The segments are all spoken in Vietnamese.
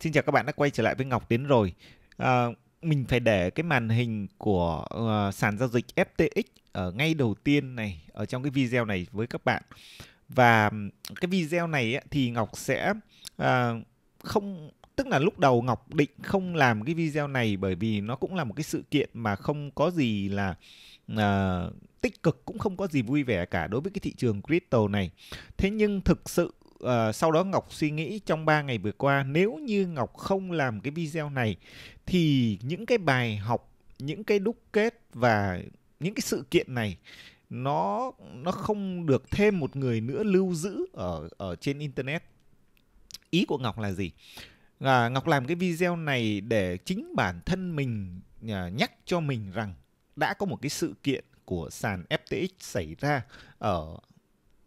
Xin chào các bạn đã quay trở lại với Ngọc Tiến rồi. À, mình phải để cái màn hình của uh, sàn giao dịch FTX ở ngay đầu tiên này ở trong cái video này với các bạn. Và cái video này ấy, thì Ngọc sẽ uh, không tức là lúc đầu Ngọc định không làm cái video này bởi vì nó cũng là một cái sự kiện mà không có gì là uh, tích cực cũng không có gì vui vẻ cả đối với cái thị trường crypto này. Thế nhưng thực sự uh, sau đó Ngọc suy nghĩ trong 3 ngày vừa qua nếu như Ngọc không làm cái video này thì những cái bài học, những cái đúc kết và những cái sự kiện này nó nó không được thêm một người nữa lưu giữ ở ở trên internet. Ý của Ngọc là gì? À, Ngọc làm cái video này để chính bản thân mình à, nhắc cho mình rằng đã có một cái sự kiện của sàn FTX xảy ra ở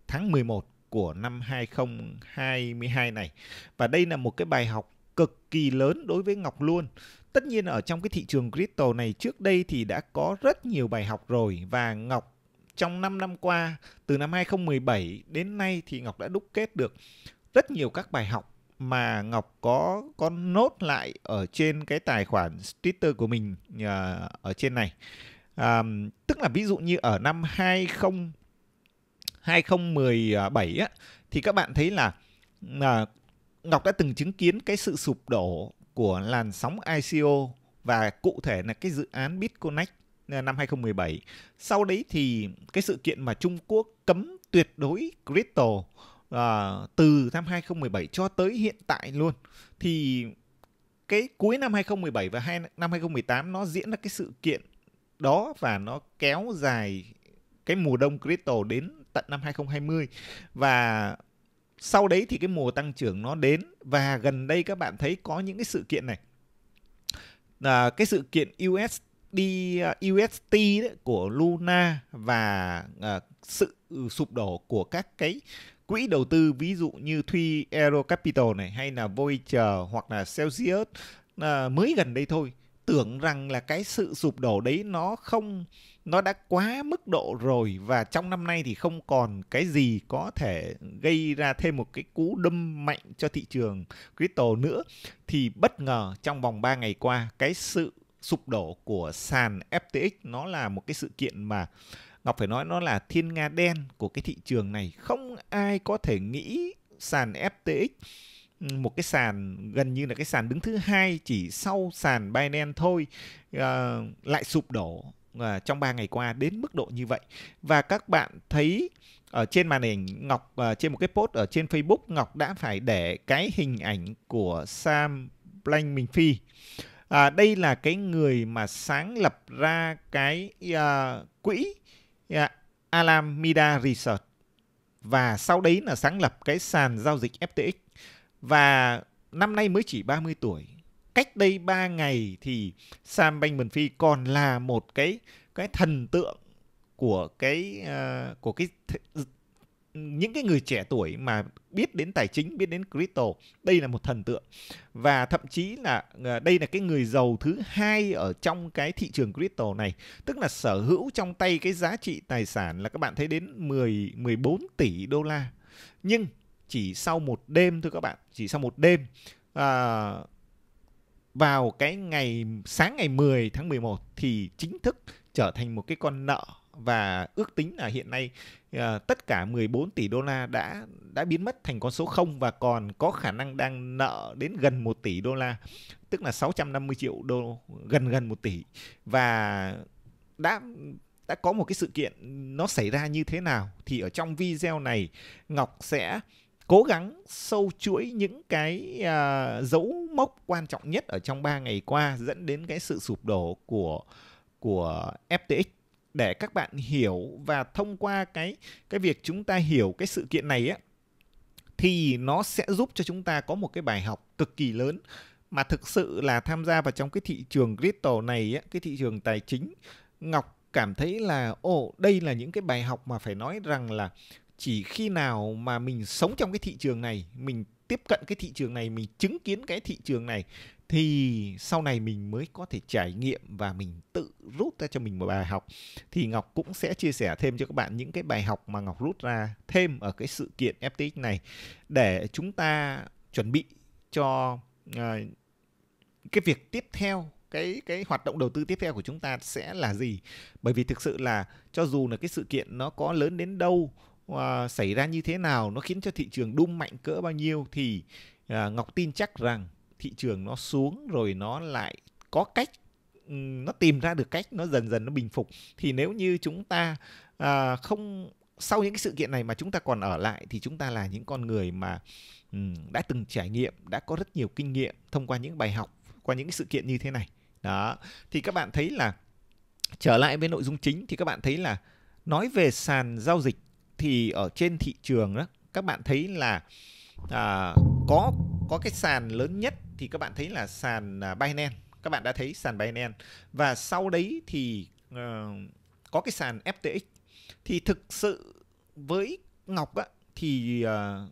tháng 11 của năm 2022 này. Và đây là một cái bài học cực kỳ lớn đối với Ngọc luôn. Tất nhiên ở trong cái thị trường crypto này trước đây thì đã có rất nhiều bài học rồi và Ngọc trong 5 năm qua, từ năm 2017 đến nay thì Ngọc đã đúc kết được rất nhiều các bài học mà Ngọc có con nốt lại ở trên cái tài khoản Twitter của mình à, ở trên này. Um, tức là ví dụ như ở năm 20 2017 á, thì các bạn thấy là à, Ngọc đã từng chứng kiến cái sự sụp đổ của làn sóng ICO và cụ thể là cái dự án BitConnect à, năm 2017. Sau đấy thì cái sự kiện mà Trung Quốc cấm tuyệt đối crypto à, từ năm 2017 cho tới hiện tại luôn thì cái cuối năm 2017 và hai, năm 2018 nó diễn ra cái sự kiện đó và nó kéo dài cái mùa đông crypto đến tận năm 2020 và sau đấy thì cái mùa tăng trưởng nó đến và gần đây các bạn thấy có những cái sự kiện này à, cái sự kiện usd đi à, UST đấy, của Luna và uh, sự sụp đổ của các cái quỹ đầu tư ví dụ như Thuy Aero Capital này hay là Voyager hoặc là Celsius uh, mới gần đây thôi tưởng rằng là cái sự sụp đổ đấy nó không nó đã quá mức độ rồi và trong năm nay thì không còn cái gì có thể gây ra thêm một cái cú đâm mạnh cho thị trường crypto nữa thì bất ngờ trong vòng 3 ngày qua cái sự sụp đổ của sàn FTX nó là một cái sự kiện mà Ngọc phải nói nó là thiên nga đen của cái thị trường này. Không ai có thể nghĩ sàn FTX một cái sàn gần như là cái sàn đứng thứ hai chỉ sau sàn Binance thôi uh, lại sụp đổ uh, trong 3 ngày qua đến mức độ như vậy và các bạn thấy ở trên màn hình Ngọc uh, trên một cái post ở trên Facebook Ngọc đã phải để cái hình ảnh của Sam Blank Minh Phi à, đây là cái người mà sáng lập ra cái uh, quỹ uh, Alameda Research và sau đấy là sáng lập cái sàn giao dịch FTX và năm nay mới chỉ 30 tuổi cách đây 3 ngày thì Sam Bankman Phi còn là một cái cái thần tượng của cái uh, của cái th- những cái người trẻ tuổi mà biết đến tài chính, biết đến crypto, đây là một thần tượng. Và thậm chí là à, đây là cái người giàu thứ hai ở trong cái thị trường crypto này, tức là sở hữu trong tay cái giá trị tài sản là các bạn thấy đến 10 14 tỷ đô la. Nhưng chỉ sau một đêm thôi các bạn, chỉ sau một đêm à, vào cái ngày sáng ngày 10 tháng 11 thì chính thức trở thành một cái con nợ và ước tính là hiện nay uh, tất cả 14 tỷ đô la đã đã biến mất thành con số 0 và còn có khả năng đang nợ đến gần 1 tỷ đô la, tức là 650 triệu đô gần gần 1 tỷ và đã đã có một cái sự kiện nó xảy ra như thế nào thì ở trong video này Ngọc sẽ cố gắng sâu chuỗi những cái uh, dấu mốc quan trọng nhất ở trong 3 ngày qua dẫn đến cái sự sụp đổ của của FTX để các bạn hiểu và thông qua cái cái việc chúng ta hiểu cái sự kiện này á thì nó sẽ giúp cho chúng ta có một cái bài học cực kỳ lớn mà thực sự là tham gia vào trong cái thị trường crypto này á, cái thị trường tài chính Ngọc cảm thấy là ồ đây là những cái bài học mà phải nói rằng là chỉ khi nào mà mình sống trong cái thị trường này mình tiếp cận cái thị trường này mình chứng kiến cái thị trường này thì sau này mình mới có thể trải nghiệm và mình tự rút ra cho mình một bài học thì ngọc cũng sẽ chia sẻ thêm cho các bạn những cái bài học mà ngọc rút ra thêm ở cái sự kiện ftx này để chúng ta chuẩn bị cho ờ, cái việc tiếp theo cái cái hoạt động đầu tư tiếp theo của chúng ta sẽ là gì bởi vì thực sự là cho dù là cái sự kiện nó có lớn đến đâu uh, xảy ra như thế nào nó khiến cho thị trường đung mạnh cỡ bao nhiêu thì uh, ngọc tin chắc rằng thị trường nó xuống rồi nó lại có cách ừ, nó tìm ra được cách nó dần dần nó bình phục thì nếu như chúng ta à, không sau những cái sự kiện này mà chúng ta còn ở lại thì chúng ta là những con người mà um, đã từng trải nghiệm đã có rất nhiều kinh nghiệm thông qua những bài học qua những cái sự kiện như thế này đó thì các bạn thấy là trở lại với nội dung chính thì các bạn thấy là nói về sàn giao dịch thì ở trên thị trường đó các bạn thấy là à, có có cái sàn lớn nhất thì các bạn thấy là sàn à, Binance các bạn đã thấy sàn Binance và sau đấy thì uh, có cái sàn FTX thì thực sự với Ngọc á, thì uh,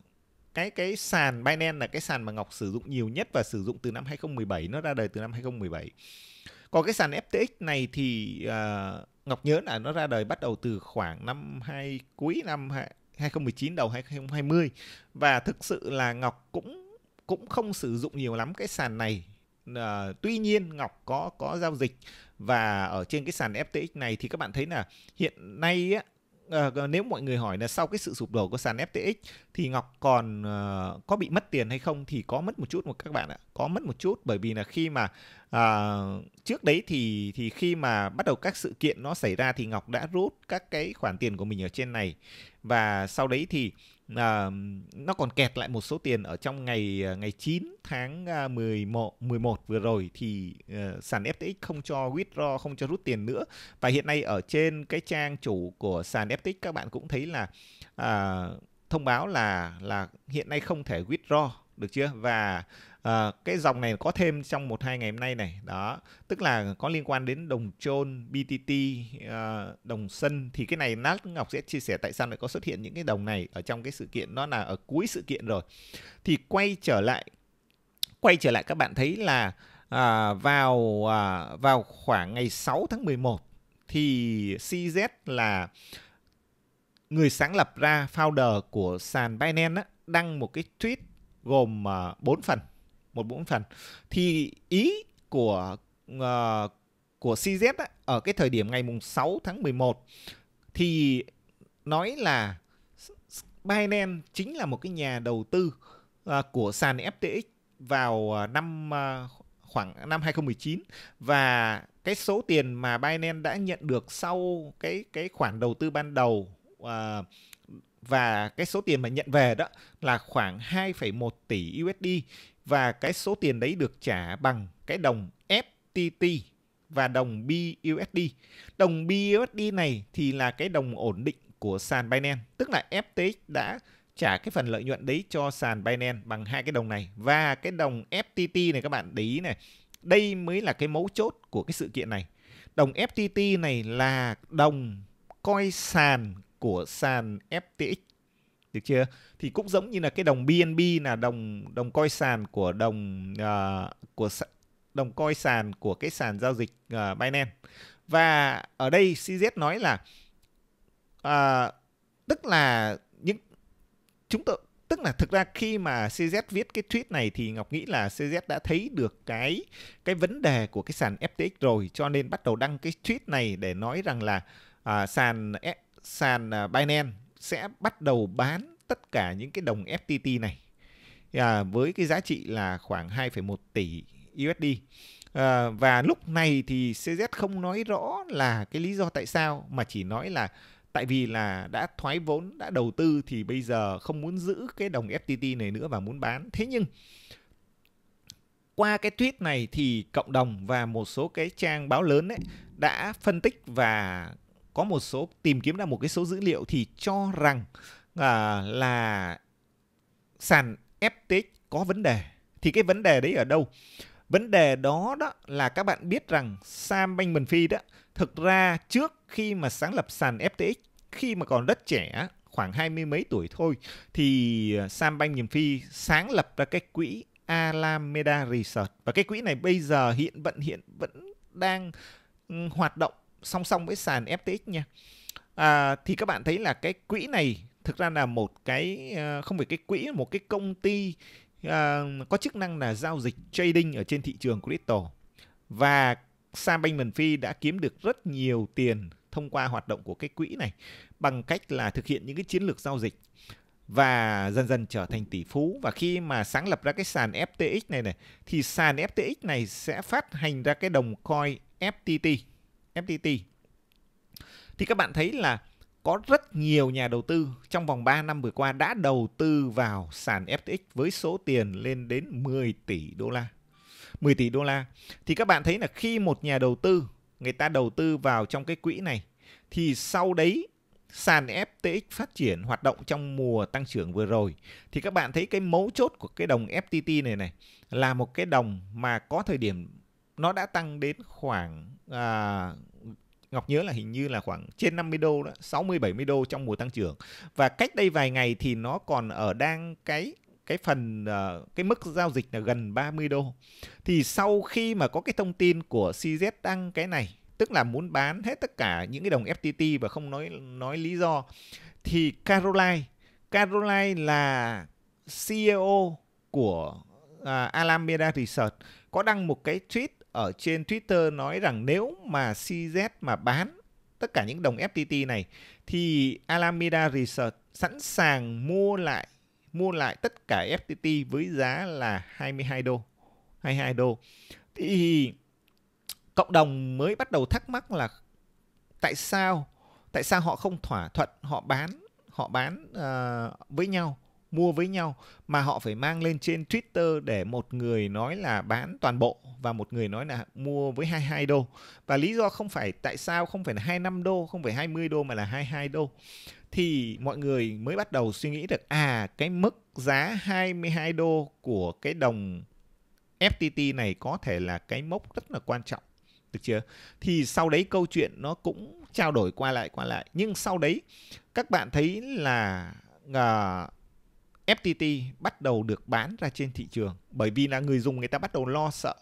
cái cái sàn Binance là cái sàn mà Ngọc sử dụng nhiều nhất và sử dụng từ năm 2017 nó ra đời từ năm 2017 còn cái sàn FTX này thì uh, Ngọc nhớ là nó ra đời bắt đầu từ khoảng năm hai cuối năm 2019 đầu 2020 và thực sự là Ngọc cũng cũng không sử dụng nhiều lắm cái sàn này à, tuy nhiên Ngọc có có giao dịch và ở trên cái sàn FTX này thì các bạn thấy là hiện nay á, Ờ, nếu mọi người hỏi là sau cái sự sụp đổ của sàn FTX thì Ngọc còn uh, có bị mất tiền hay không thì có mất một chút một các bạn ạ có mất một chút bởi vì là khi mà uh, trước đấy thì thì khi mà bắt đầu các sự kiện nó xảy ra thì Ngọc đã rút các cái khoản tiền của mình ở trên này và sau đấy thì à, nó còn kẹt lại một số tiền ở trong ngày ờ, ngày 9 tháng 11 ờ, 11 vừa rồi thì uh, sàn FTX không cho withdraw không cho rút tiền nữa và hiện nay ở trên cái trang chủ của sàn FTX các bạn cũng thấy là uh, thông báo là là hiện nay không thể withdraw được chưa và à, cái dòng này có thêm trong một hai ngày hôm nay này đó tức là có liên quan đến đồng trôn BTT à, ờ, đồng sân thì cái này nát Ngọc sẽ chia sẻ tại sao lại có xuất hiện những cái đồng này ở trong cái sự kiện nó là ở cuối sự kiện rồi thì quay trở lại quay trở lại các bạn thấy là à, vào à, vào khoảng ngày 6 tháng 11 thì CZ là người sáng lập ra founder của sàn Binance á, đăng một cái tweet gồm uh, 4 phần một bộ phần thì ý của uh, của CZ á, ở cái thời điểm ngày mùng 6 tháng 11 thì nói là Binance chính là một cái nhà đầu tư uh, của sàn FTX vào ờ, năm uh, khoảng năm 2019 và cái số tiền mà Binance đã nhận được sau cái cái khoản đầu tư ban đầu uh, và cái số tiền mà nhận về đó là khoảng 2,1 tỷ USD và cái số tiền đấy được trả bằng cái đồng FTT và đồng BUSD. Đồng BUSD này thì là cái đồng ổn định của sàn Binance, tức là FTX đã trả cái phần lợi nhuận đấy cho sàn Binance bằng hai cái đồng này và cái đồng FTT này các bạn để ý này. Đây mới là cái mấu chốt của cái sự kiện này. Đồng FTT này là đồng coi sàn của sàn FTX được chưa thì cũng giống như là cái đồng BNB là đồng đồng coi sàn của đồng uh, của đồng coi sàn của cái sàn giao dịch uh, Binance và ở đây CZ nói là uh, tức là những chúng tôi tức là thực ra khi mà CZ viết cái tweet này thì Ngọc nghĩ là CZ đã thấy được cái cái vấn đề của cái sàn FTX rồi cho nên bắt đầu đăng cái tweet này để nói rằng là à, sàn e, sàn Binance sẽ bắt đầu bán tất cả những cái đồng FTT này à, với cái giá trị là khoảng 2,1 tỷ USD. À, và lúc này thì CZ không nói rõ là cái lý do tại sao mà chỉ nói là tại vì là đã thoái vốn, đã đầu tư thì bây giờ không muốn giữ cái đồng FTT này nữa và muốn bán. Thế nhưng qua cái tweet này thì cộng đồng và một số cái trang báo lớn ấy đã phân tích và có một số tìm kiếm ra một cái số dữ liệu thì cho rằng à, là sàn FTX có vấn đề. Thì cái vấn đề đấy ở đâu? Vấn đề đó đó là các bạn biết rằng Sam Bankman-Fried đó thực ra trước khi mà sáng lập sàn FTX khi mà còn rất trẻ khoảng hai mươi mấy tuổi thôi thì à, Sam Bankman-Fried sáng lập ra cái quỹ Alameda Research và cái quỹ này bây giờ hiện vẫn hiện vẫn đang ừ, hoạt động song song với sàn FTX nha à, thì các bạn thấy là cái quỹ này thực ra là một cái ờ, không phải cái quỹ một cái công ty à, có chức năng là giao dịch trading ở trên thị trường crypto và Sam bankman phi đã kiếm được rất nhiều tiền thông qua hoạt động của cái quỹ này bằng cách là thực hiện những cái chiến lược giao dịch và dần dần trở thành tỷ phú và khi mà sáng lập ra cái sàn FTX này này thì sàn FTX này sẽ phát hành ra cái đồng coin FTT FTT. thì các bạn thấy là có rất nhiều nhà đầu tư trong vòng 3 năm vừa qua đã đầu tư vào sàn FTX với số tiền lên đến 10 tỷ đô la. 10 tỷ đô la. Thì các bạn thấy là khi một nhà đầu tư người ta đầu tư vào trong cái quỹ này thì sau đấy sàn FTX phát triển hoạt động trong mùa tăng trưởng vừa rồi thì các bạn thấy cái mấu chốt của cái đồng FTT này này là một cái đồng mà có thời điểm nó đã tăng đến khoảng à, Ngọc nhớ là hình như là khoảng trên 50 đô đó, 60 70 đô trong mùa tăng trưởng. Và cách đây vài ngày thì nó còn ở đang cái cái phần à, cái mức giao dịch là gần 30 đô. Thì sau khi mà có cái thông tin của CZ đăng cái này, tức là muốn bán hết tất cả những cái đồng FTT và không nói nói lý do thì Caroline Caroline là CEO của à, Alameda Research có đăng một cái tweet ở trên Twitter nói rằng nếu mà CZ mà bán tất cả những đồng FTT này thì Alameda Research sẵn sàng mua lại mua lại tất cả FTT với giá là 22 đô, 22 đô. Thì cộng đồng mới bắt đầu thắc mắc là tại sao tại sao họ không thỏa thuận họ bán họ bán uh, với nhau mua với nhau mà họ phải mang lên trên Twitter để một người nói là bán toàn bộ và một người nói là mua với 22 đô. Và lý do không phải tại sao không phải là 25 đô, không phải 20 đô mà là 22 đô thì mọi người mới bắt đầu suy nghĩ được à cái mức giá 22 đô của cái đồng FTT này có thể là cái mốc rất là quan trọng được chưa? Thì sau đấy câu chuyện nó cũng trao đổi qua lại qua lại nhưng sau đấy các bạn thấy là uh, FTT bắt đầu được bán ra trên thị trường bởi vì là người dùng người ta bắt đầu lo sợ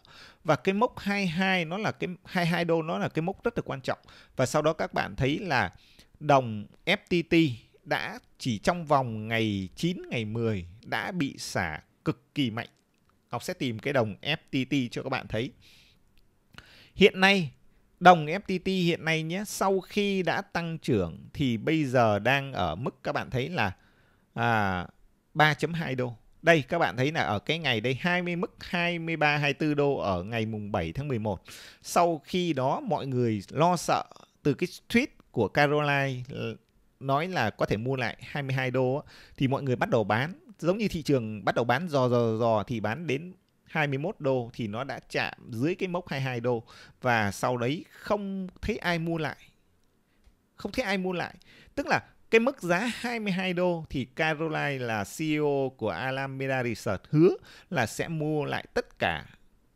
và cái mốc 22 nó là cái 22 đô nó là cái mốc rất là quan trọng và sau đó các bạn thấy là đồng FTT đã chỉ trong vòng ngày 9 ngày 10 đã bị xả cực kỳ mạnh. Ngọc sẽ tìm cái đồng FTT cho các bạn thấy. Hiện nay đồng FTT hiện nay nhé sau khi đã tăng trưởng thì bây giờ đang ở mức các bạn thấy là à 3.2 đô. Đây các bạn thấy là ở cái ngày đây 20 mức 23 24 đô ở ngày mùng 7 tháng 11. Sau khi đó mọi người lo sợ từ cái tweet của Caroline ừ, nói là có thể mua lại 22 đô thì mọi người bắt đầu bán giống như thị trường bắt đầu bán dò dò dò thì bán đến 21 đô thì nó đã chạm dưới cái mốc 22 đô và sau đấy không thấy ai mua lại không thấy ai mua lại tức là cái mức giá 22 đô thì Caroline là CEO của Alameda Research hứa là sẽ mua lại tất cả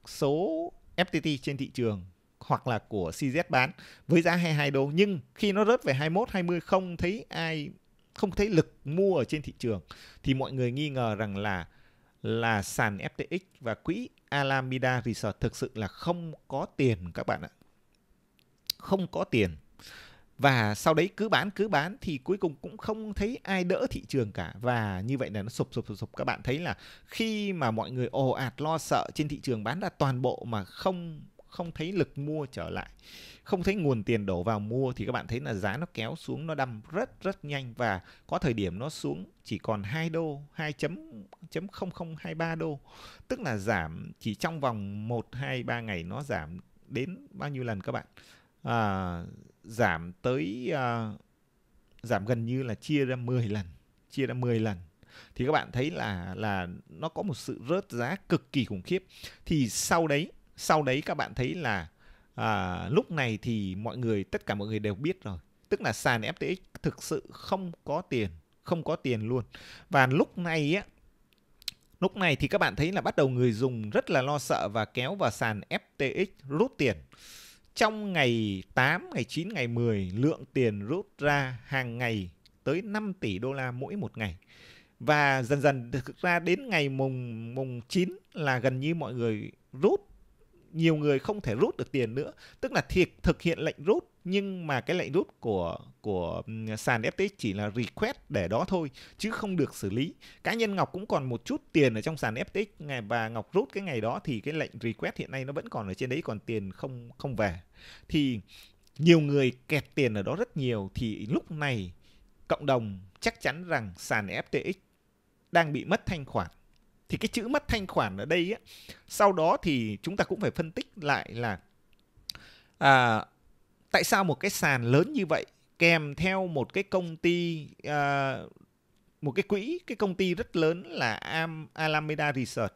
số FTT trên thị trường hoặc là của CZ bán với giá 22 đô nhưng khi nó rớt về 21 20 không thấy ai không thấy lực mua ở trên thị trường thì mọi người nghi ngờ rằng là là sàn FTX và quỹ Alameda Research thực sự là không có tiền các bạn ạ. Không có tiền và sau đấy cứ bán cứ bán thì cuối cùng cũng không thấy ai đỡ thị trường cả và như vậy là nó sụp sụp sụp sụp các bạn thấy là khi mà mọi người ồ ạt lo sợ trên thị trường bán ra toàn bộ mà không không thấy lực mua trở lại không thấy nguồn tiền đổ vào mua thì các bạn thấy là giá nó kéo xuống nó đâm rất rất nhanh và có thời điểm nó xuống chỉ còn 2 đô 2.0023 đô tức là giảm chỉ trong vòng 1 2 3 ngày nó giảm đến bao nhiêu lần các bạn à, giảm tới à, giảm gần như là chia ra 10 lần chia ra 10 lần thì các bạn thấy là là nó có một sự rớt giá cực kỳ khủng khiếp thì sau đấy sau đấy các bạn thấy là à, lúc này thì mọi người tất cả mọi người đều biết rồi tức là sàn FTX thực sự không có tiền không có tiền luôn và lúc này á lúc này thì các bạn thấy là bắt đầu người dùng rất là lo sợ và kéo vào sàn FTX rút tiền trong ngày 8, ngày 9, ngày 10, lượng tiền rút ra hàng ngày tới 5 tỷ đô la mỗi một ngày. Và dần dần thực ra đến ngày mùng mùng 9 là gần như mọi người rút nhiều người không thể rút được tiền nữa, tức là thiệt thực hiện lệnh rút nhưng mà cái lệnh rút của của sàn FTX chỉ là request để đó thôi chứ không được xử lý. Cá nhân Ngọc cũng còn một chút tiền ở trong sàn FTX ngày và Ngọc rút cái ngày đó thì cái lệnh request hiện nay nó vẫn còn ở trên đấy còn tiền không không về. Thì nhiều người kẹt tiền ở đó rất nhiều thì lúc này cộng đồng chắc chắn rằng sàn FTX đang bị mất thanh khoản. Thì cái chữ mất thanh khoản ở đây á, sau đó thì chúng ta cũng phải phân tích lại là à, tại sao một cái sàn lớn như vậy kèm theo một cái công ty uh, một cái quỹ cái công ty rất lớn là Am Alameda Research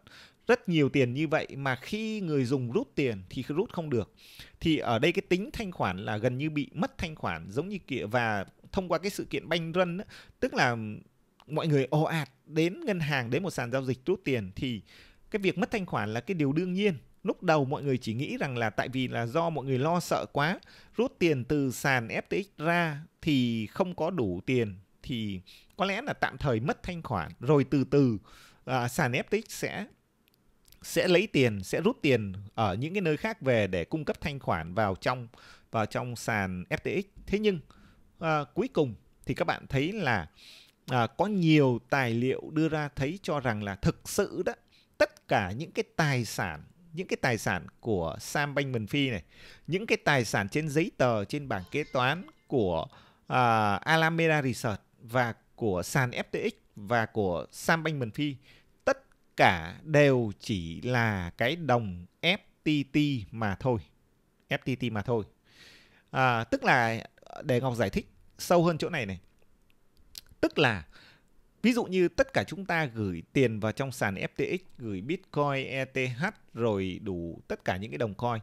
rất nhiều tiền như vậy mà khi người dùng rút tiền thì rút không được thì ở đây cái tính thanh khoản là gần như bị mất thanh khoản giống như kia và thông qua cái sự kiện banh run tức là mọi người ồ ạt đến ngân hàng đến một sàn giao dịch rút tiền thì cái việc mất thanh khoản là cái điều đương nhiên Lúc đầu mọi người chỉ nghĩ rằng là tại vì là do mọi người lo sợ quá, rút tiền từ sàn FTX ra thì không có đủ tiền thì có lẽ là tạm thời mất thanh khoản rồi từ từ à, sàn FTX sẽ sẽ lấy tiền sẽ rút tiền ở những cái nơi khác về để cung cấp thanh khoản vào trong vào trong sàn FTX thế nhưng à, cuối cùng thì các bạn thấy là à, có nhiều tài liệu đưa ra thấy cho rằng là thực sự đó tất cả những cái tài sản những cái tài sản của Sam Bankman Phi này, những cái tài sản trên giấy tờ trên bảng kế toán của uh, Alameda Research và của sàn FTX và của Sam Bankman Phi tất cả đều chỉ là cái đồng FTT mà thôi. FTT mà thôi. À, tức là để Ngọc giải thích sâu hơn chỗ này này. Tức là Ví dụ như tất cả chúng ta gửi tiền vào trong sàn FTX, gửi Bitcoin, ETH rồi đủ tất cả những cái đồng coin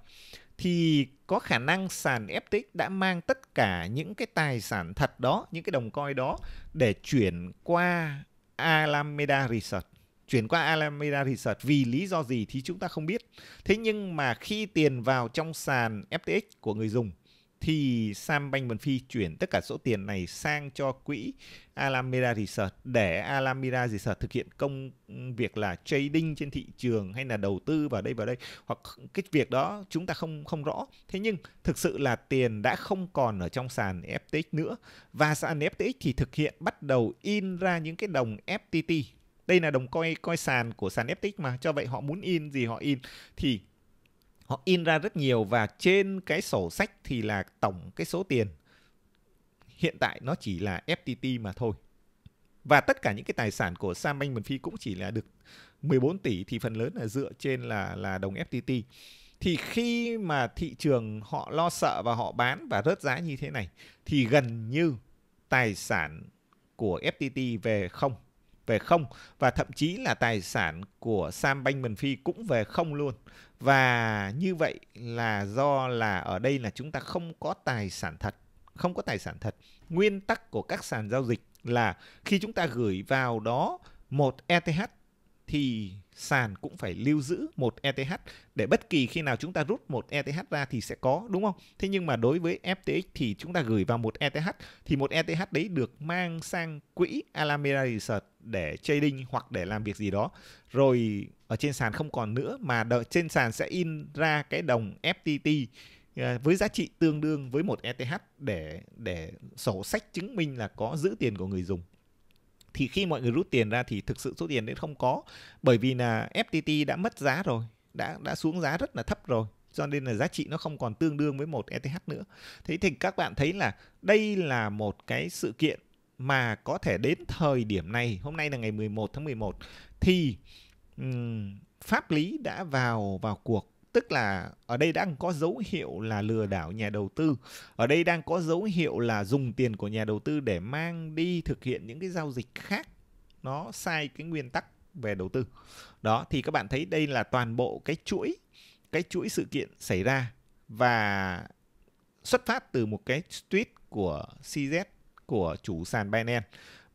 thì có khả năng sàn FTX đã mang tất cả những cái tài sản thật đó, những cái đồng coin đó để chuyển qua Alameda Research chuyển qua Alameda Research vì lý do gì thì chúng ta không biết. Thế nhưng mà khi tiền vào trong sàn FTX của người dùng thì Sam bankman Vân Phi chuyển tất cả số tiền này sang cho quỹ Alameda Research để Alameda Research thực hiện công việc là trading trên thị trường hay là đầu tư vào đây vào đây hoặc cái việc đó chúng ta không không rõ. Thế nhưng thực sự là tiền đã không còn ở trong sàn FTX nữa và sàn FTX thì thực hiện bắt đầu in ra những cái đồng FTT đây là đồng coi coi sàn của sàn FTX mà cho vậy họ muốn in gì họ in thì họ in ra rất nhiều và trên cái sổ sách thì là tổng cái số tiền hiện tại nó chỉ là FTT mà thôi. Và tất cả những cái tài sản của Sam Bank Phi cũng chỉ là được 14 tỷ thì phần lớn là dựa trên là là đồng FTT. Thì khi mà thị trường họ lo sợ và họ bán và rớt giá như thế này thì gần như tài sản của FTT về không về không và thậm chí là tài sản của Sam Bankman Phi cũng về không luôn và như vậy là do là ở đây là chúng ta không có tài sản thật không có tài sản thật nguyên tắc của các sàn giao dịch là khi chúng ta gửi vào đó một ETH thì sàn cũng phải lưu giữ một ETH để bất kỳ khi nào chúng ta rút một ETH ra thì sẽ có đúng không? Thế nhưng mà đối với FTX thì chúng ta gửi vào một ETH thì một ETH đấy được mang sang quỹ Alameda Research để trading hoặc để làm việc gì đó rồi ở trên sàn không còn nữa mà trên sàn sẽ in ra cái đồng FTT ờ, với giá trị tương đương với một ETH để để sổ sách chứng minh là có giữ tiền của người dùng thì khi mọi người rút tiền ra thì thực sự số tiền đấy không có bởi vì là FTT đã mất giá rồi đã đã xuống giá rất là thấp rồi cho nên là giá trị nó không còn tương đương với một ETH nữa. Thế thì các bạn thấy là đây là một cái sự kiện mà có thể đến thời điểm này, hôm nay là ngày 11 tháng 11 thì um, pháp lý đã vào vào cuộc tức là ở đây đang có dấu hiệu là lừa đảo nhà đầu tư ở đây đang có dấu hiệu là dùng tiền của nhà đầu tư để mang đi thực hiện những cái giao dịch khác nó sai cái nguyên tắc về đầu tư đó thì các bạn thấy đây là toàn bộ cái chuỗi cái chuỗi sự kiện xảy ra và xuất phát từ một cái tweet của CZ của chủ sàn Binance.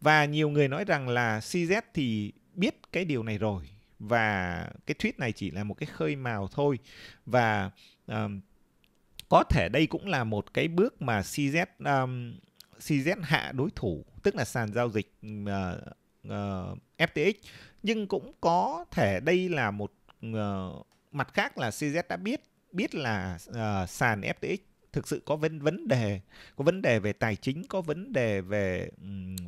Và nhiều người nói rằng là CZ thì biết cái điều này rồi và cái tweet này chỉ là một cái khơi mào thôi và um, có thể đây cũng là một cái bước mà CZ um, CZ hạ đối thủ tức là sàn giao dịch uh, ờ, uh, ờ, FTX nhưng cũng có thể đây là một uh, mặt khác là CZ đã biết biết là uh, sàn FTX thực sự có vấn vấn đề có vấn đề về tài chính có vấn đề về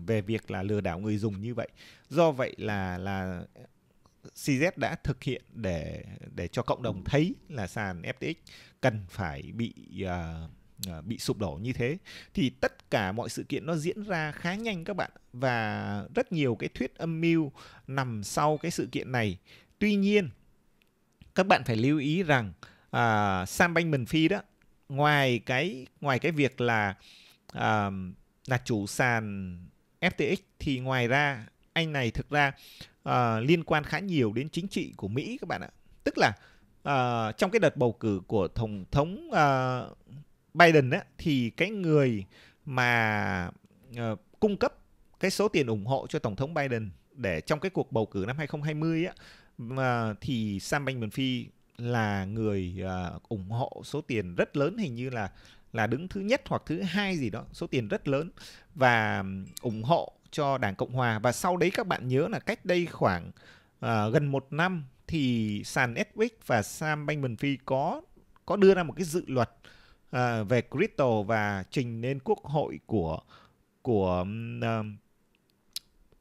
về việc là lừa đảo người dùng như vậy do vậy là là CZ đã thực hiện để để cho cộng đồng thấy là sàn FTX cần phải bị uh, bị sụp đổ như thế thì tất cả mọi sự kiện nó diễn ra khá nhanh các bạn và rất nhiều cái thuyết âm mưu nằm sau cái sự kiện này tuy nhiên các bạn phải lưu ý rằng à, Sam Bankman-Fried đó ngoài cái ngoài cái việc là uh, là chủ sàn FTX thì ngoài ra anh này thực ra uh, liên quan khá nhiều đến chính trị của Mỹ các bạn ạ. Tức là uh, trong cái đợt bầu cử của tổng thống uh, Biden á thì cái người mà uh, cung cấp cái số tiền ủng hộ cho tổng thống Biden để trong cái cuộc bầu cử năm 2020 á mà thì Sam Bankman-Fried là người uh, ủng hộ số tiền rất lớn hình như là là đứng thứ nhất hoặc thứ hai gì đó số tiền rất lớn và ủng hộ cho đảng cộng hòa và sau đấy các bạn nhớ là cách đây khoảng uh, gần một năm thì sàn Edwick và Sam Bankman-Fried có có đưa ra một cái dự luật uh, về crypto và trình lên quốc hội của của uh,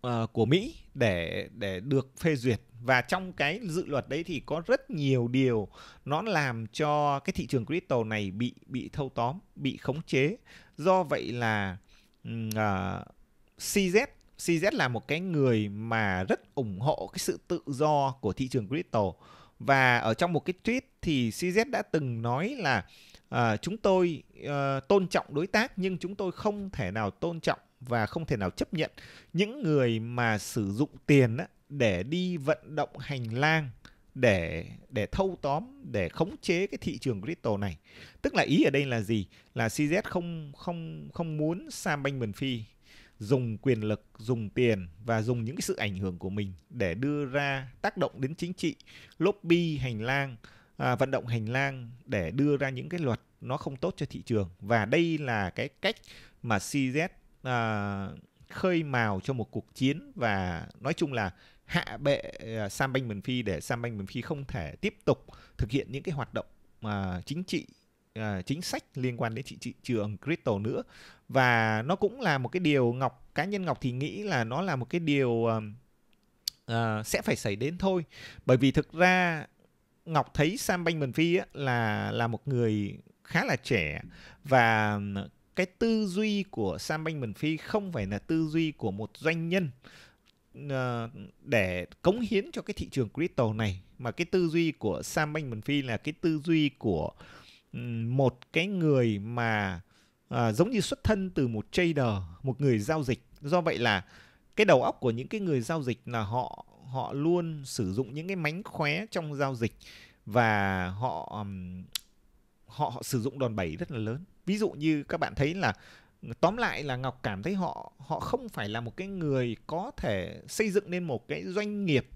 uh, của Mỹ để để được phê duyệt và trong cái dự luật đấy thì có rất nhiều điều nó làm cho cái thị trường crypto này bị bị thâu tóm bị khống chế do vậy là uh, à, CZ CZ là một cái người mà rất ủng hộ cái sự tự do của thị trường crypto và ở trong một cái tweet thì CZ đã từng nói là uh, chúng tôi uh, tôn trọng đối tác nhưng chúng tôi không thể nào tôn trọng và không thể nào chấp nhận những người mà sử dụng tiền á, để đi vận động hành lang để để thâu tóm để khống chế cái thị trường crypto này tức là ý ở đây là gì là CZ không không không muốn Sam Bankman Phi dùng quyền lực dùng tiền và dùng những cái sự ảnh hưởng của mình để đưa ra tác động đến chính trị lobby hành lang à, vận động hành lang để đưa ra những cái luật nó không tốt cho thị trường và đây là cái cách mà CZ à, khơi mào cho một cuộc chiến và nói chung là hạ bệ à, Sam bankman Mần Phi để Sam bankman Mần Phi không thể tiếp tục thực hiện những cái hoạt động mà chính trị À, chính sách liên quan đến thị, trị trường crypto nữa và nó cũng là một cái điều ngọc cá nhân ngọc thì nghĩ là nó là một cái điều uh, uh, sẽ phải xảy đến thôi bởi vì thực ra ngọc thấy sam bankman mần phi là là một người khá là trẻ và cái tư duy của sam bankman mần phi không phải là tư duy của một doanh nhân Ờ, để cống hiến cho cái thị trường crypto này mà cái tư duy của Sam Bankman-Fried là cái tư duy của một cái người mà à, giống như xuất thân từ một trader, một người giao dịch. Do vậy là cái đầu óc của những cái người giao dịch là họ họ luôn sử dụng những cái mánh khóe trong giao dịch và họ họ, họ sử dụng đòn bẩy rất là lớn. Ví dụ như các bạn thấy là tóm lại là ngọc cảm thấy họ họ không phải là một cái người có thể xây dựng nên một cái doanh nghiệp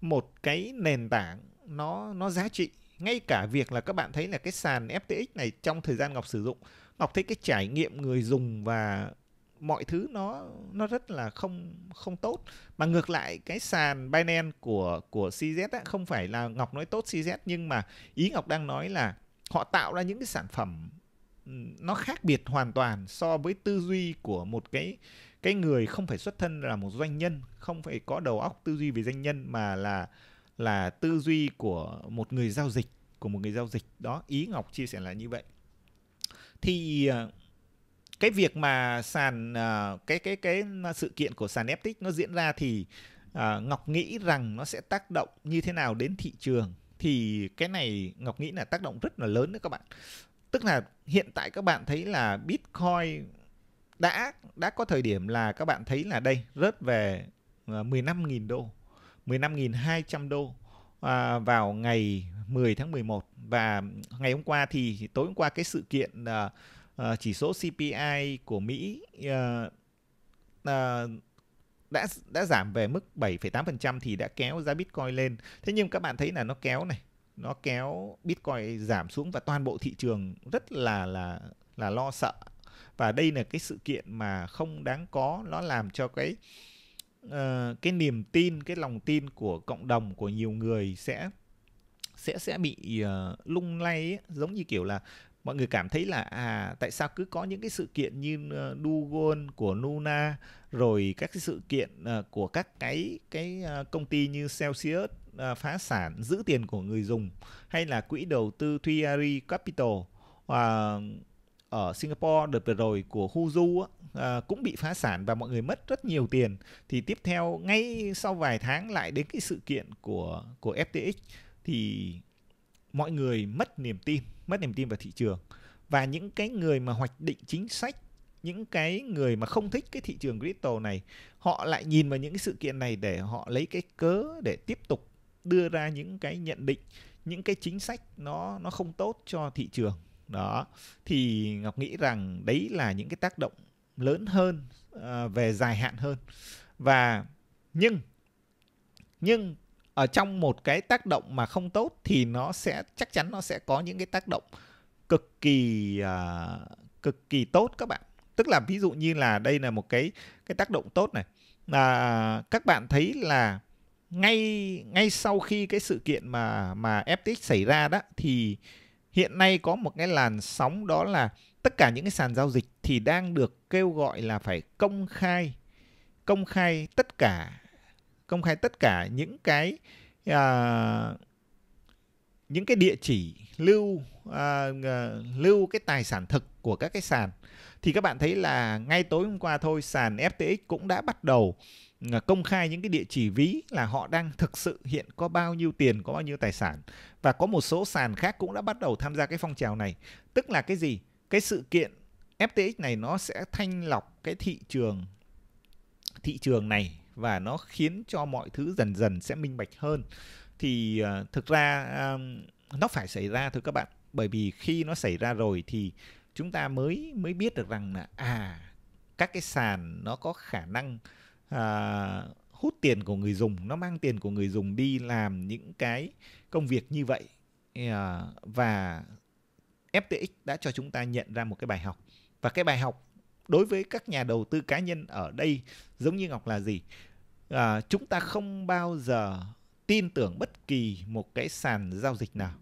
một cái nền tảng nó nó giá trị ngay cả việc là các bạn thấy là cái sàn FTX này trong thời gian Ngọc sử dụng Ngọc thấy cái trải nghiệm người dùng và mọi thứ nó nó rất là không không tốt mà ngược lại cái sàn Binance của của CZ á, không phải là Ngọc nói tốt CZ nhưng mà ý Ngọc đang nói là họ tạo ra những cái sản phẩm nó khác biệt hoàn toàn so với tư duy của một cái cái người không phải xuất thân là một doanh nhân không phải có đầu óc tư duy về doanh nhân mà là là tư duy của một người giao dịch của một người giao dịch đó ý ngọc chia sẻ là như vậy thì ờ, cái việc mà sàn ờ, cái cái cái sự kiện của sàn FTX nó diễn ra thì ờ, Ngọc nghĩ rằng nó sẽ tác động như thế nào đến thị trường thì cái này Ngọc nghĩ là tác động rất là lớn đấy các bạn tức là hiện tại các bạn thấy là Bitcoin đã đã có thời điểm là các bạn thấy là đây rớt về 15.000 ờ, đô, 15.200 đô à, vào ngày 10 tháng 11 và ngày hôm qua thì tối hôm qua cái sự kiện à, chỉ số CPI của Mỹ à, à, đã đã giảm về mức 7,8% thì đã kéo giá Bitcoin lên. Thế nhưng các bạn thấy là nó kéo này nó kéo Bitcoin giảm xuống và toàn bộ thị trường rất là là là lo sợ và đây là cái sự kiện mà không đáng có nó làm cho cái uh, cái niềm tin cái lòng tin của cộng đồng của nhiều người sẽ sẽ sẽ bị uh, lung lay ấy, giống như kiểu là mọi người cảm thấy là à tại sao cứ có những cái sự kiện như uh, ờ, Dugon của Luna rồi các cái sự kiện uh, của các cái cái uh, công ty như Celsius Ờ, phá sản giữ tiền của người dùng hay là quỹ đầu tư Triari Capital à, ở Singapore đợt vừa rồi của Huzu à, ờ, cũng bị phá sản và mọi người mất rất nhiều tiền thì tiếp theo ngay sau vài tháng lại đến cái sự kiện của của FTX thì mọi người mất niềm tin mất niềm tin vào thị trường và những cái người mà hoạch định chính sách những cái người mà không thích cái thị trường crypto này họ lại nhìn vào những cái sự kiện này để họ lấy cái cớ để tiếp tục đưa ra những cái nhận định những cái chính sách nó nó không tốt cho thị trường đó thì ngọc nghĩ rằng đấy là những cái tác động lớn hơn uh, về dài hạn hơn và nhưng nhưng ở trong một cái tác động mà không tốt thì nó sẽ chắc chắn nó sẽ có những cái tác động cực kỳ uh, cực kỳ tốt các bạn tức là ví dụ như là đây là một cái cái tác động tốt này là các bạn thấy là ngay ngay sau khi cái sự kiện mà mà FTX xảy ra đó thì hiện nay có một cái làn sóng đó là tất cả những cái sàn giao dịch thì đang được kêu gọi là phải công khai công khai tất cả công khai tất cả những cái uh, những cái địa chỉ lưu uh, lưu cái tài sản thực của các cái sàn thì các bạn thấy là ngay tối hôm qua thôi sàn FTX cũng đã bắt đầu Ờ, công khai những cái địa chỉ ví là họ đang thực sự hiện có bao nhiêu tiền, có bao nhiêu tài sản và có một số sàn khác cũng đã bắt đầu tham gia cái phong trào này. Tức là cái gì? Cái sự kiện FTX này nó sẽ thanh lọc cái thị trường thị trường này và nó khiến cho mọi thứ dần dần sẽ minh bạch hơn. Thì uh, thực ra uh, nó phải xảy ra thôi các bạn, bởi vì khi nó xảy ra rồi thì chúng ta mới mới biết được rằng là à các cái sàn nó có khả năng à, hút tiền của người dùng nó mang tiền của người dùng đi làm những cái công việc như vậy à, và FTX đã cho chúng ta nhận ra một cái bài học và cái bài học đối với các nhà đầu tư cá nhân ở đây giống như ngọc là gì à, chúng ta không bao giờ tin tưởng bất kỳ một cái sàn giao dịch nào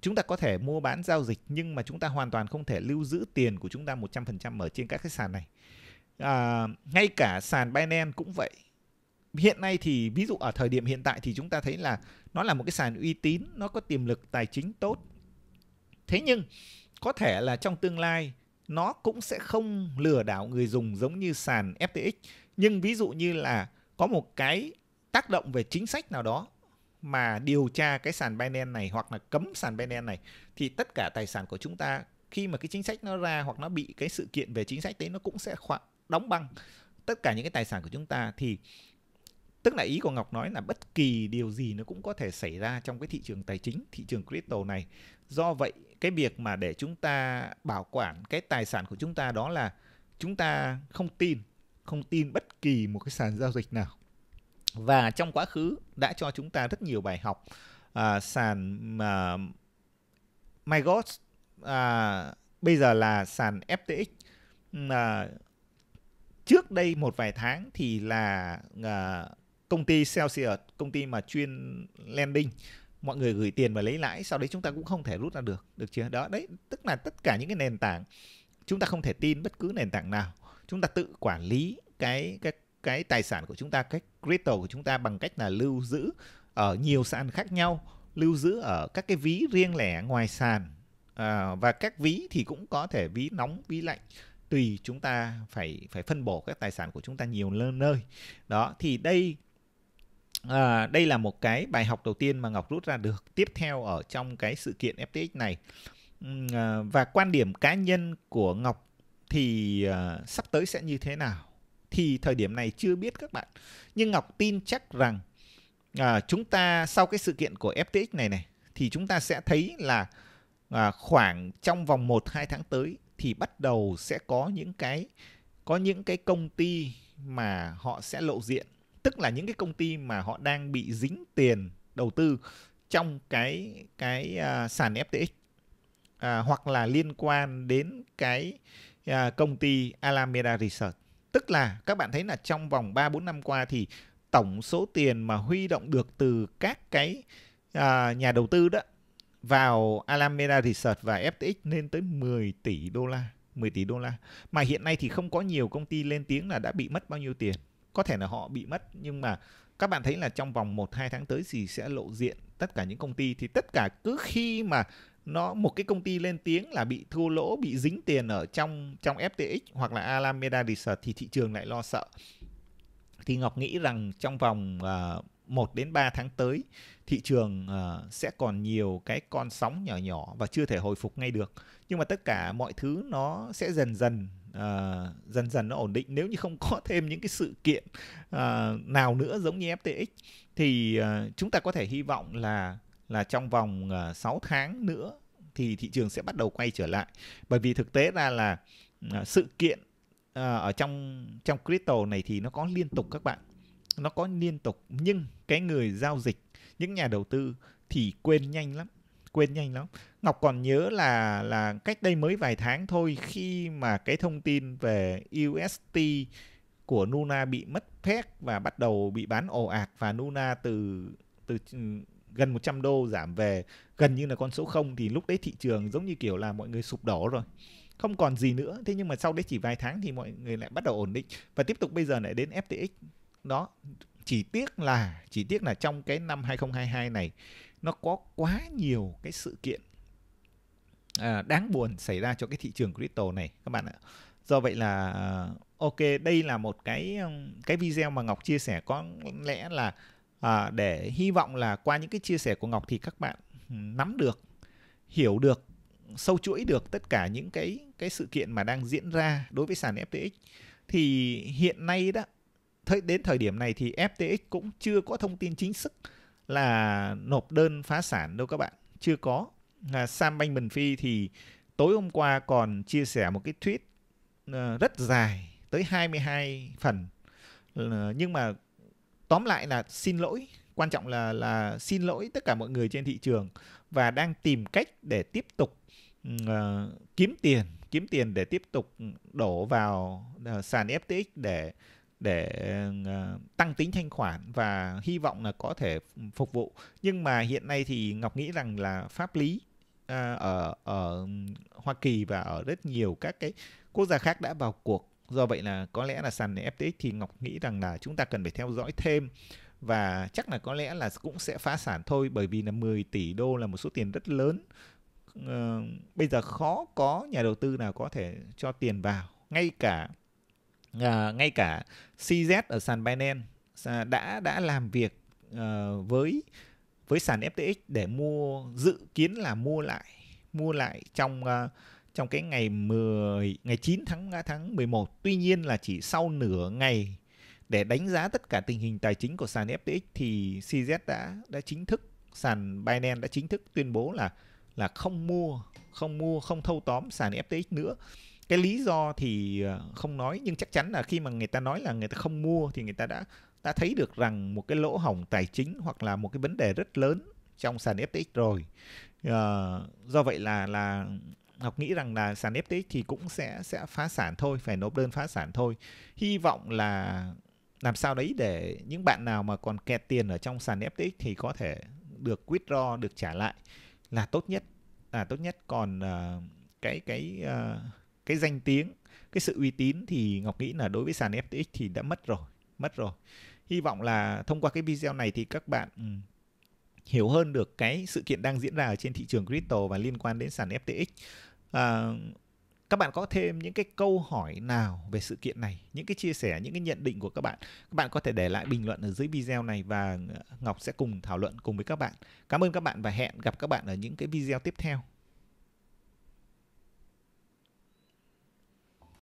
chúng ta có thể mua bán giao dịch nhưng mà chúng ta hoàn toàn không thể lưu giữ tiền của chúng ta 100% ở trên các cái sàn này à, ngay cả sàn Binance cũng vậy hiện nay thì ví dụ ở thời điểm hiện tại thì chúng ta thấy là nó là một cái sàn uy tín nó có tiềm lực tài chính tốt thế nhưng có thể là trong tương lai nó cũng sẽ không lừa đảo người dùng giống như sàn FTX nhưng ví dụ như là có một cái tác động về chính sách nào đó mà điều tra cái sàn Binance này hoặc là cấm sàn Binance này thì tất cả tài sản của chúng ta khi mà cái chính sách nó ra hoặc nó bị cái sự kiện về chính sách đấy nó cũng sẽ khoảng đóng băng tất cả những cái tài sản của chúng ta thì tức là ý của Ngọc nói là bất kỳ điều gì nó cũng có thể xảy ra trong cái thị trường tài chính, thị trường crypto này. Do vậy, cái việc mà để chúng ta bảo quản cái tài sản của chúng ta đó là chúng ta không tin, không tin bất kỳ một cái sàn giao dịch nào. Và trong quá khứ đã cho chúng ta rất nhiều bài học. À, sàn mà uh, MyGods à, bây giờ là sàn FTX à, trước đây một vài tháng thì là uh, công ty Celsius, công ty mà chuyên lending mọi người gửi tiền và lấy lãi sau đấy chúng ta cũng không thể rút ra được được chưa đó đấy tức là tất cả những cái nền tảng chúng ta không thể tin bất cứ nền tảng nào chúng ta tự quản lý cái cái cái tài sản của chúng ta cái crypto của chúng ta bằng cách là lưu giữ ở nhiều sàn khác nhau lưu giữ ở các cái ví riêng lẻ ngoài sàn à, và các ví thì cũng có thể ví nóng ví lạnh tùy chúng ta phải phải phân bổ các tài sản của chúng ta nhiều nơi đó thì đây À, đây là một cái bài học đầu tiên mà Ngọc rút ra được tiếp theo ở trong cái sự kiện FTX này à, và quan điểm cá nhân của Ngọc thì à, sắp tới sẽ như thế nào thì thời điểm này chưa biết các bạn nhưng Ngọc tin chắc rằng à, chúng ta sau cái sự kiện của FTX này này thì chúng ta sẽ thấy là à, khoảng trong vòng 1-2 tháng tới thì bắt đầu sẽ có những cái có những cái công ty mà họ sẽ lộ diện tức là những cái công ty mà họ đang bị dính tiền đầu tư trong cái cái uh, sàn FTX à, hoặc là liên quan đến cái à, công ty Alameda Research. Tức là các bạn thấy là trong vòng 3 4 năm qua thì tổng số tiền mà huy động được từ các cái à, nhà đầu tư đó vào Alameda Research và FTX lên tới 10 tỷ đô la, 10 tỷ đô la. Mà hiện nay thì không có nhiều công ty lên tiếng là đã bị mất bao nhiêu tiền. Có thể là họ bị mất nhưng mà các bạn thấy là trong vòng 1 2 tháng tới thì sẽ lộ diện tất cả những công ty thì tất cả cứ khi mà nó một cái công ty lên tiếng là bị thua lỗ, bị dính tiền ở trong trong FTX hoặc là Alameda Research thì thị trường lại lo sợ. Thì Ngọc nghĩ rằng trong vòng uh, 1 đến 3 tháng tới thị trường uh, sẽ còn nhiều cái con sóng nhỏ nhỏ và chưa thể hồi phục ngay được nhưng mà tất cả mọi thứ nó sẽ dần dần uh, dần dần nó ổn định nếu như không có thêm những cái sự kiện uh, nào nữa giống như FTX thì uh, chúng ta có thể hy vọng là là trong vòng uh, 6 tháng nữa thì thị trường sẽ bắt đầu quay trở lại bởi vì thực tế ra là uh, sự kiện ở trong trong crypto này thì nó có liên tục các bạn nó có liên tục nhưng cái người giao dịch những nhà đầu tư thì quên nhanh lắm quên nhanh lắm ngọc còn nhớ là là cách đây mới vài tháng thôi khi mà cái thông tin về UST của Nuna bị mất phép và bắt đầu bị bán ồ ạt và Nuna từ từ ừ, gần 100 đô giảm về gần như là con số 0 thì lúc đấy thị trường giống như kiểu là mọi người sụp đổ rồi. Không còn gì nữa. Thế nhưng mà sau đấy chỉ vài tháng thì mọi người lại bắt đầu ổn định và tiếp tục bây giờ lại đến FTX đó chỉ tiếc là chỉ tiếc là trong cái năm 2022 này nó có quá nhiều cái sự kiện à, đáng buồn xảy ra cho cái thị trường crypto này các bạn ạ do vậy là à, ok đây là một cái um, cái video mà ngọc chia sẻ có lẽ là à, để hy vọng là qua những cái chia sẻ của ngọc thì các bạn nắm được hiểu được sâu chuỗi được tất cả những cái cái sự kiện mà đang diễn ra đối với sàn FTX thì hiện nay đó thời, đến thời điểm này thì FTX cũng chưa có thông tin chính thức là nộp đơn phá sản đâu các bạn chưa có à, Sam Bankman Phi thì tối hôm qua còn chia sẻ một cái tweet à, rất dài tới 22 phần nhưng mà tóm lại là xin lỗi quan trọng là là xin lỗi tất cả mọi người trên thị trường và đang tìm cách để tiếp tục uh, kiếm tiền kiếm tiền để tiếp tục đổ vào uh, sàn FTX để để ờ, tăng tính thanh khoản và hy vọng là có thể phục vụ nhưng mà hiện nay thì ngọc nghĩ rằng là pháp lý ờ, ở ở Hoa Kỳ và ở rất nhiều các cái quốc gia khác đã vào cuộc do vậy là có lẽ là sàn FTX thì Ngọc nghĩ rằng là chúng ta cần phải theo dõi thêm và chắc là có lẽ là cũng sẽ phá sản thôi bởi vì là 10 tỷ đô là một số tiền rất lớn ờ, bây giờ khó có nhà đầu tư nào có thể cho tiền vào ngay cả à, ngay cả CZ ở sàn Binance đã đã làm việc uh, với với sàn FTX để mua dự kiến là mua lại mua lại trong uh, trong cái ngày 10 ngày 9 tháng tháng 11. Tuy nhiên là chỉ sau nửa ngày để đánh giá tất cả tình hình tài chính của sàn FTX thì CZ đã đã chính thức sàn Binance đã chính thức tuyên bố là là không mua, không mua, không thâu tóm sàn FTX nữa cái lý do thì ờ, không nói nhưng chắc chắn là khi mà người ta nói là người ta không mua thì người ta đã đã thấy được rằng một cái lỗ hổng tài chính hoặc là một cái vấn đề rất lớn trong sàn FTX rồi à, do vậy là là học nghĩ rằng là sàn FTX thì cũng sẽ sẽ phá sản thôi phải nộp đơn phá sản thôi hy vọng là làm sao đấy để những bạn nào mà còn kẹt tiền ở trong sàn FTX thì có thể được withdraw được trả lại là tốt nhất là tốt nhất còn uh, cái cái uh, cái danh tiếng cái sự uy tín thì ngọc nghĩ là đối với sàn ftx thì đã mất rồi mất rồi hy vọng là thông qua cái video này thì các bạn ừ, hiểu hơn được cái sự kiện đang diễn ra ở trên thị trường crypto và liên quan đến sàn FTX. À, các bạn có thêm những cái câu hỏi nào về sự kiện này, những cái chia sẻ, những cái nhận định của các bạn, các bạn có thể để lại bình luận ở dưới video này và Ngọc sẽ cùng thảo luận cùng với các bạn. Cảm ơn các bạn và hẹn gặp các bạn ở những cái video tiếp theo.